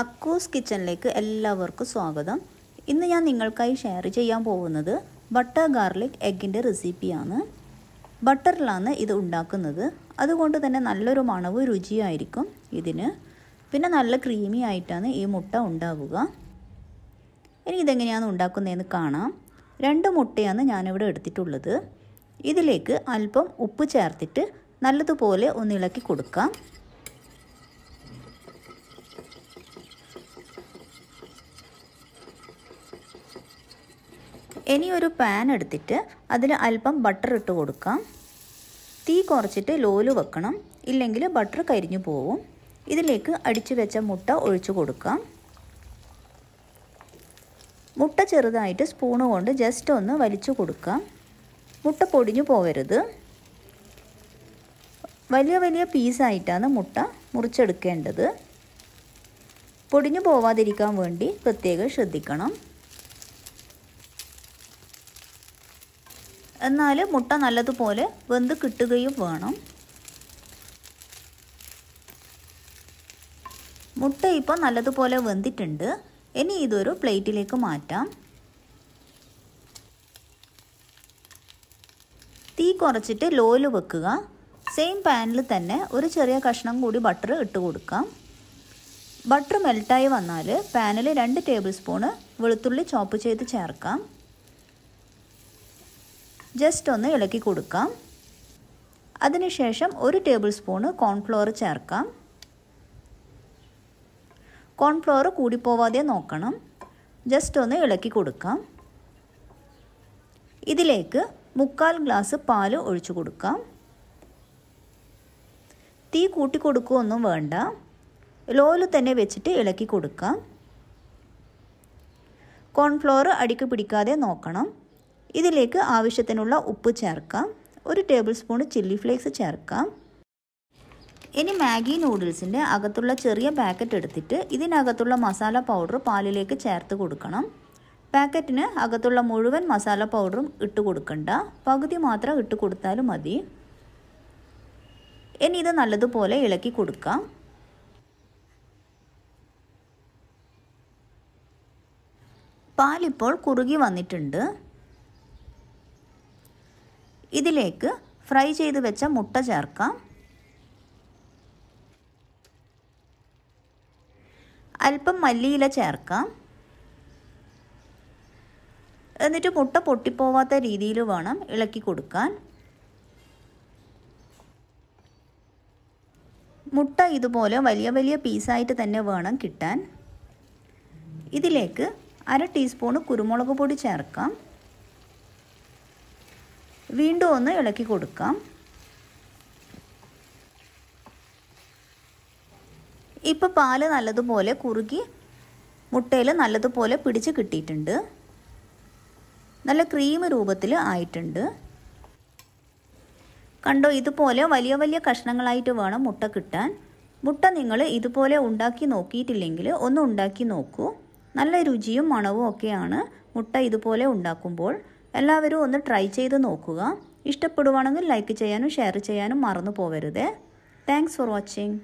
അക്കൂസ് കിച്ചണിലേക്ക് എല്ലാവർക്കും സ്വാഗതം ഇന്ന് ഞാൻ നിങ്ങൾക്കായി ഷെയർ ചെയ്യാൻ പോകുന്നത് ബട്ടർ ഗാർലിക് എഗ്ഗിൻ്റെ റെസിപ്പിയാണ് ബട്ടറിലാണ് ഇത് ഉണ്ടാക്കുന്നത് അതുകൊണ്ട് തന്നെ നല്ലൊരു മണവും രുചിയായിരിക്കും ഇതിന് പിന്നെ നല്ല ക്രീമി ആയിട്ടാണ് ഈ മുട്ട ഉണ്ടാവുക ഇനി ഇതെങ്ങനെയാണ് ഉണ്ടാക്കുന്നതെന്ന് കാണാം രണ്ട് മുട്ടയാണ് ഞാനിവിടെ എടുത്തിട്ടുള്ളത് ഇതിലേക്ക് അല്പം ഉപ്പ് ചേർത്തിട്ട് നല്ലതുപോലെ ഒന്ന് ഇളക്കി കൊടുക്കാം ഇനി ഒരു പാൻ എടുത്തിട്ട് അതിൽ അല്പം ബട്ടർ ഇട്ട് കൊടുക്കാം തീ കുറച്ചിട്ട് ലോല് വെക്കണം ഇല്ലെങ്കിൽ ബട്ടർ കരിഞ്ഞു പോവും ഇതിലേക്ക് അടിച്ചു വെച്ച മുട്ട ഒഴിച്ചു കൊടുക്കാം മുട്ട ചെറുതായിട്ട് സ്പൂണ് കൊണ്ട് ജസ്റ്റ് ഒന്ന് വലിച്ചു കൊടുക്കാം മുട്ട പൊടിഞ്ഞു പോകരുത് വലിയ വലിയ പീസായിട്ടാണ് മുട്ട മുറിച്ചെടുക്കേണ്ടത് പൊടിഞ്ഞു പോവാതിരിക്കാൻ വേണ്ടി പ്രത്യേകം ശ്രദ്ധിക്കണം എന്നാൽ മുട്ട നല്ലതുപോലെ വെന്ത് കിട്ടുകയും വേണം മുട്ട ഇപ്പോൾ നല്ലതുപോലെ വെന്തിട്ടുണ്ട് ഇനി ഇതൊരു പ്ലേറ്റിലേക്ക് മാറ്റാം തീ കുറച്ചിട്ട് ലോയിൽ വെക്കുക സെയിം പാനിൽ തന്നെ ഒരു ചെറിയ കഷ്ണം കൂടി ബട്ടർ ഇട്ട് കൊടുക്കാം ബട്ടർ മെൽറ്റായി വന്നാൽ പാനിൽ രണ്ട് ടേബിൾ സ്പൂണ് വെളുത്തുള്ളി ചോപ്പ് ചെയ്ത് ചേർക്കാം ജസ്റ്റ് ഒന്ന് ഇളക്കി കൊടുക്കാം അതിനുശേഷം ഒരു ടേബിൾ സ്പൂണ് കോൺഫ്ലോർ ചേർക്കാം കോൺഫ്ലോർ കൂടിപ്പോവാതെ നോക്കണം ജസ്റ്റ് ഒന്ന് ഇളക്കി കൊടുക്കാം ഇതിലേക്ക് മുക്കാൽ ഗ്ലാസ് പാൽ ഒഴിച്ചു കൊടുക്കാം തീ കൂട്ടി കൊടുക്കുകയൊന്നും വേണ്ട ലോയിൽ തന്നെ വെച്ചിട്ട് ഇളക്കി കൊടുക്കാം കോൺഫ്ലോർ അടിക്ക് പിടിക്കാതെ നോക്കണം ഇതിലേക്ക് ആവശ്യത്തിനുള്ള ഉപ്പ് ചേർക്കാം ഒരു ടേബിൾ സ്പൂൺ ചില്ലി ഫ്ലേക്സ് ചേർക്കാം ഇനി മാഗി നൂഡിൽസിൻ്റെ അകത്തുള്ള ചെറിയ പാക്കറ്റ് എടുത്തിട്ട് ഇതിനകത്തുള്ള മസാല പൗഡർ പാലിലേക്ക് ചേർത്ത് കൊടുക്കണം പാക്കറ്റിന് അകത്തുള്ള മുഴുവൻ മസാല പൗഡറും ഇട്ട് കൊടുക്കണ്ട പകുതി മാത്രം ഇട്ട് കൊടുത്താലും മതി ഇനി ഇത് നല്ലതുപോലെ ഇളക്കി കൊടുക്കാം പാലിപ്പോൾ കുറുകി വന്നിട്ടുണ്ട് ഇതിലേക്ക് ഫ്രൈ ചെയ്ത് വെച്ച മുട്ട ചേർക്കാം അല്പം മല്ലിയില ചേർക്കാം എന്നിട്ട് മുട്ട പൊട്ടിപ്പോവാത്ത രീതിയിൽ വേണം ഇളക്കി കൊടുക്കാൻ മുട്ട ഇതുപോലെ വലിയ വലിയ പീസായിട്ട് തന്നെ വേണം കിട്ടാൻ ഇതിലേക്ക് അര ടീസ്പൂണ് കുരുമുളക് പൊടി ചേർക്കാം വീണ്ടും ഒന്ന് ഇളക്കി കൊടുക്കാം ഇപ്പം പാല് നല്ലതുപോലെ കുറുകി മുട്ടയിൽ നല്ലതുപോലെ പിടിച്ച് കിട്ടിയിട്ടുണ്ട് നല്ല ക്രീം രൂപത്തിൽ ആയിട്ടുണ്ട് കണ്ടോ ഇതുപോലെ വലിയ വലിയ കഷ്ണങ്ങളായിട്ട് വേണം മുട്ട കിട്ടാൻ മുട്ട നിങ്ങൾ ഇതുപോലെ ഉണ്ടാക്കി നോക്കിയിട്ടില്ലെങ്കിൽ ഒന്ന് ഉണ്ടാക്കി നോക്കൂ നല്ല രുചിയും മണവും ഒക്കെയാണ് മുട്ട ഇതുപോലെ ഉണ്ടാക്കുമ്പോൾ എല്ലാവരും ഒന്ന് ട്രൈ ചെയ്ത് നോക്കുക ഇഷ്ടപ്പെടുവാണെങ്കിൽ ലൈക്ക് ചെയ്യാനും ഷെയർ ചെയ്യാനും മറന്നു പോവരുത് താങ്ക്സ് ഫോർ വാച്ചിങ്